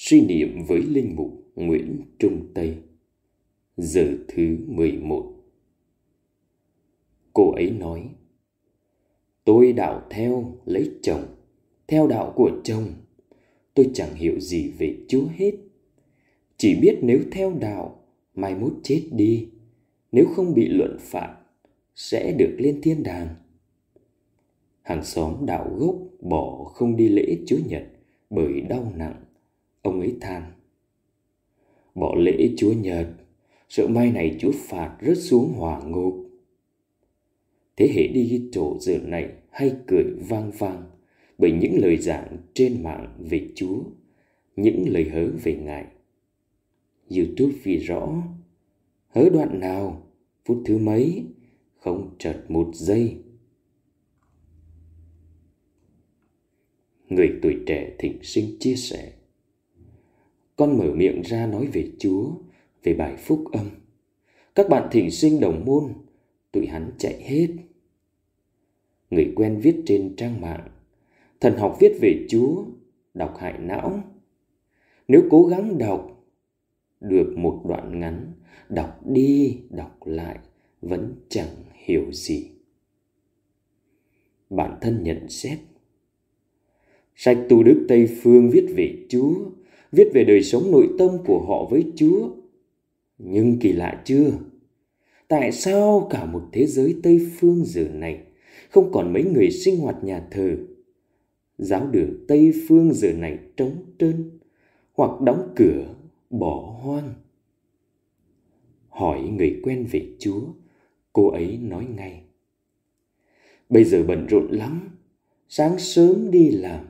Suy niệm với Linh Mục Nguyễn Trung Tây Giờ thứ 11 Cô ấy nói Tôi đạo theo lấy chồng Theo đạo của chồng Tôi chẳng hiểu gì về Chúa hết Chỉ biết nếu theo đạo Mai mốt chết đi Nếu không bị luận phạt Sẽ được lên thiên đàng Hàng xóm đạo gốc bỏ không đi lễ Chúa Nhật Bởi đau nặng Ông ấy than Bỏ lễ chúa Nhật Sợ mai này chúa phạt rớt xuống hỏa ngục Thế hệ đi chỗ giờ này hay cười vang vang bởi những lời giảng trên mạng về Chúa, những lời hớ về Ngài. YouTube vì rõ, hớ đoạn nào, phút thứ mấy, không chợt một giây. Người tuổi trẻ thịnh sinh chia sẻ con mở miệng ra nói về Chúa, về bài phúc âm. Các bạn thỉnh sinh đồng môn, tụi hắn chạy hết. Người quen viết trên trang mạng, thần học viết về Chúa, đọc hại não. Nếu cố gắng đọc, được một đoạn ngắn, đọc đi, đọc lại, vẫn chẳng hiểu gì. Bản thân nhận xét Sách tu đức Tây Phương viết về Chúa viết về đời sống nội tâm của họ với Chúa. Nhưng kỳ lạ chưa? Tại sao cả một thế giới Tây phương giờ này không còn mấy người sinh hoạt nhà thờ? Giáo đường Tây phương giờ này trống trơn hoặc đóng cửa, bỏ hoang. Hỏi người quen về Chúa, cô ấy nói ngay. Bây giờ bận rộn lắm, sáng sớm đi làm,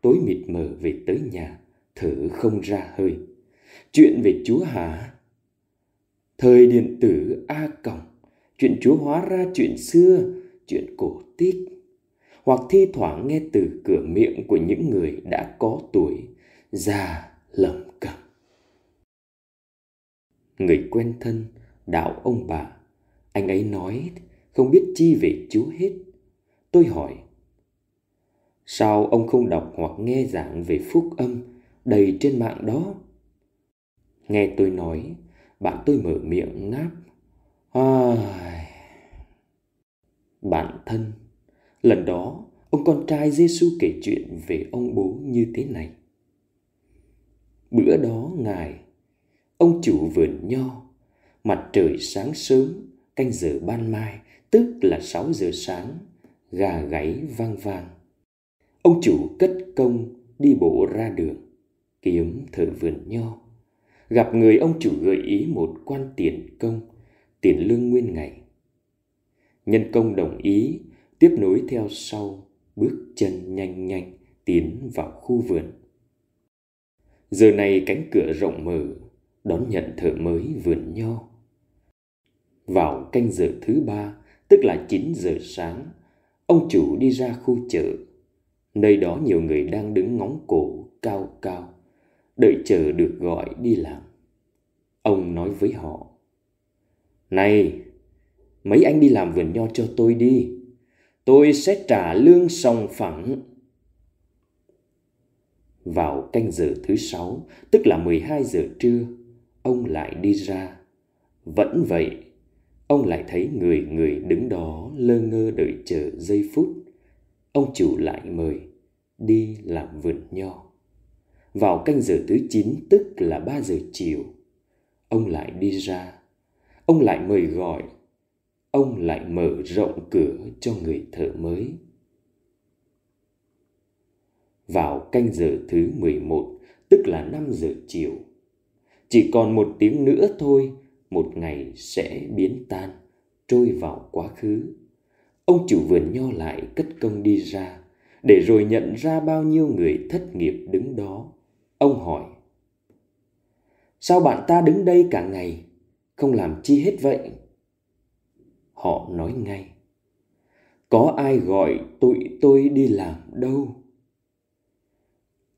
tối mịt mờ về tới nhà thở không ra hơi chuyện về chúa hả thời điện tử a cổng chuyện chúa hóa ra chuyện xưa chuyện cổ tích hoặc thi thoảng nghe từ cửa miệng của những người đã có tuổi già lẩm cẩm người quen thân đạo ông bà anh ấy nói không biết chi về chúa hết tôi hỏi sao ông không đọc hoặc nghe giảng về phúc âm đầy trên mạng đó nghe tôi nói bạn tôi mở miệng ngáp à... bạn thân lần đó ông con trai giêsu kể chuyện về ông bố như thế này bữa đó ngài ông chủ vườn nho mặt trời sáng sớm canh giờ ban mai tức là 6 giờ sáng gà gáy vang vang ông chủ cất công đi bộ ra đường kiếm thợ vườn nho gặp người ông chủ gợi ý một quan tiền công tiền lương nguyên ngày nhân công đồng ý tiếp nối theo sau bước chân nhanh nhanh tiến vào khu vườn giờ này cánh cửa rộng mở đón nhận thợ mới vườn nho vào canh giờ thứ ba tức là 9 giờ sáng ông chủ đi ra khu chợ nơi đó nhiều người đang đứng ngóng cổ cao cao đợi chờ được gọi đi làm ông nói với họ này mấy anh đi làm vườn nho cho tôi đi tôi sẽ trả lương sòng phẳng vào canh giờ thứ sáu tức là 12 giờ trưa ông lại đi ra vẫn vậy ông lại thấy người người đứng đó lơ ngơ đợi chờ giây phút ông chủ lại mời đi làm vườn nho vào canh giờ thứ chín tức là ba giờ chiều, ông lại đi ra, ông lại mời gọi, ông lại mở rộng cửa cho người thợ mới. Vào canh giờ thứ 11, tức là 5 giờ chiều, chỉ còn một tiếng nữa thôi, một ngày sẽ biến tan, trôi vào quá khứ. Ông chủ vườn nho lại cất công đi ra, để rồi nhận ra bao nhiêu người thất nghiệp đứng đó Ông hỏi, sao bạn ta đứng đây cả ngày, không làm chi hết vậy? Họ nói ngay, có ai gọi tụi tôi đi làm đâu?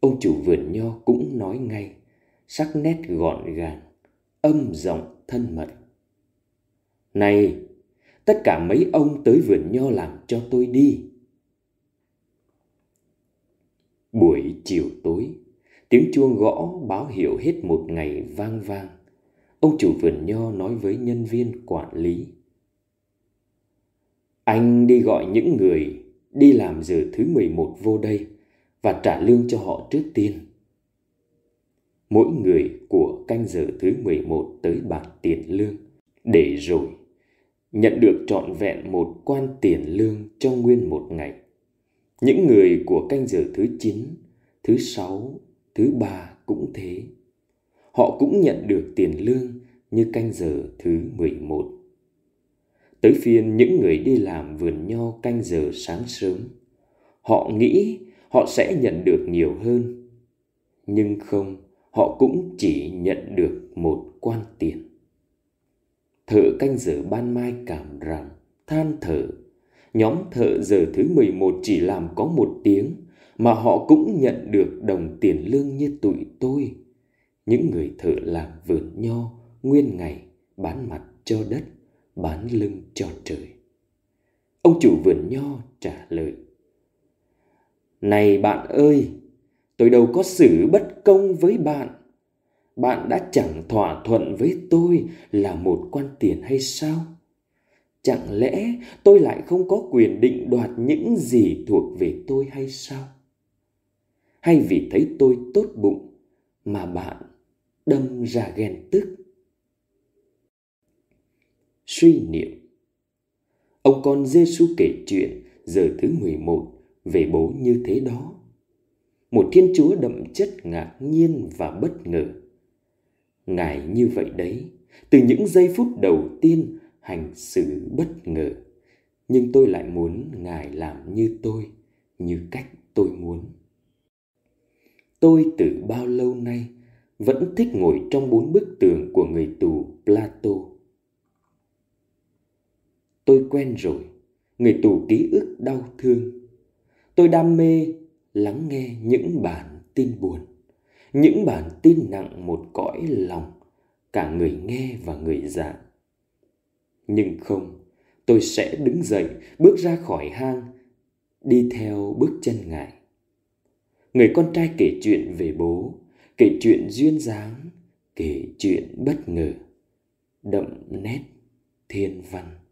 Ông chủ vườn nho cũng nói ngay, sắc nét gọn gàng, âm giọng thân mật. Này, tất cả mấy ông tới vườn nho làm cho tôi đi. Buổi chiều tối, Tiếng chuông gõ báo hiệu hết một ngày vang vang. Ông chủ vườn nho nói với nhân viên quản lý. Anh đi gọi những người đi làm giờ thứ 11 vô đây và trả lương cho họ trước tiên. Mỗi người của canh giờ thứ 11 tới bạc tiền lương, để rồi nhận được trọn vẹn một quan tiền lương cho nguyên một ngày. Những người của canh giờ thứ 9, thứ 6, thứ ba cũng thế. Họ cũng nhận được tiền lương như canh giờ thứ 11. Tới phiên những người đi làm vườn nho canh giờ sáng sớm, họ nghĩ họ sẽ nhận được nhiều hơn. Nhưng không, họ cũng chỉ nhận được một quan tiền. Thợ canh giờ ban mai cảm rằng, than thở, nhóm thợ giờ thứ 11 chỉ làm có một tiếng – mà họ cũng nhận được đồng tiền lương như tụi tôi những người thợ làm vườn nho nguyên ngày bán mặt cho đất bán lưng cho trời ông chủ vườn nho trả lời này bạn ơi tôi đâu có xử bất công với bạn bạn đã chẳng thỏa thuận với tôi là một quan tiền hay sao chẳng lẽ tôi lại không có quyền định đoạt những gì thuộc về tôi hay sao hay vì thấy tôi tốt bụng mà bạn đâm ra ghen tức suy niệm ông con Giêsu kể chuyện giờ thứ 11 về bố như thế đó một thiên chúa đậm chất ngạc nhiên và bất ngờ ngài như vậy đấy từ những giây phút đầu tiên hành xử bất ngờ nhưng tôi lại muốn ngài làm như tôi như cách tôi muốn tôi từ bao lâu nay vẫn thích ngồi trong bốn bức tường của người tù Plato. Tôi quen rồi, người tù ký ức đau thương. Tôi đam mê lắng nghe những bản tin buồn, những bản tin nặng một cõi lòng, cả người nghe và người giảng. Nhưng không, tôi sẽ đứng dậy, bước ra khỏi hang, đi theo bước chân ngài người con trai kể chuyện về bố kể chuyện duyên dáng kể chuyện bất ngờ đậm nét thiên văn